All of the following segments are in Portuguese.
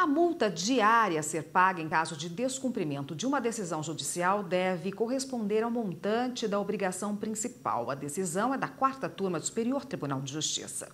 A multa diária a ser paga em caso de descumprimento de uma decisão judicial deve corresponder ao montante da obrigação principal. A decisão é da quarta turma do Superior Tribunal de Justiça.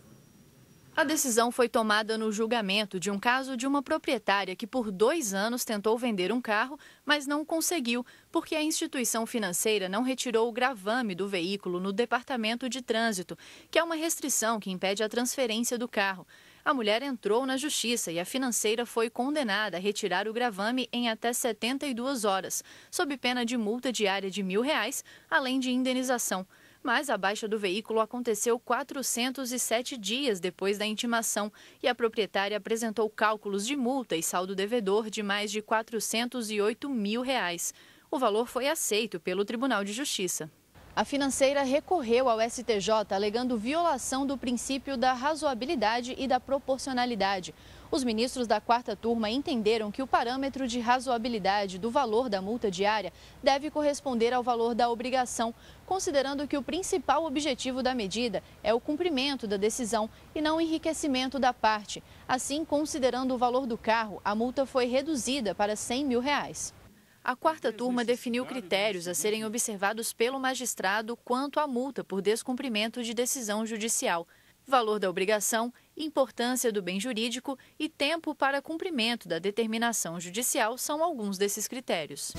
A decisão foi tomada no julgamento de um caso de uma proprietária que por dois anos tentou vender um carro, mas não conseguiu, porque a instituição financeira não retirou o gravame do veículo no Departamento de Trânsito, que é uma restrição que impede a transferência do carro. A mulher entrou na justiça e a financeira foi condenada a retirar o gravame em até 72 horas, sob pena de multa diária de mil reais, além de indenização. Mas a baixa do veículo aconteceu 407 dias depois da intimação e a proprietária apresentou cálculos de multa e saldo devedor de mais de 408 mil reais. O valor foi aceito pelo Tribunal de Justiça. A financeira recorreu ao STJ alegando violação do princípio da razoabilidade e da proporcionalidade. Os ministros da quarta turma entenderam que o parâmetro de razoabilidade do valor da multa diária deve corresponder ao valor da obrigação, considerando que o principal objetivo da medida é o cumprimento da decisão e não o enriquecimento da parte. Assim, considerando o valor do carro, a multa foi reduzida para 100 mil reais. A quarta turma definiu critérios a serem observados pelo magistrado quanto à multa por descumprimento de decisão judicial, valor da obrigação, importância do bem jurídico e tempo para cumprimento da determinação judicial são alguns desses critérios.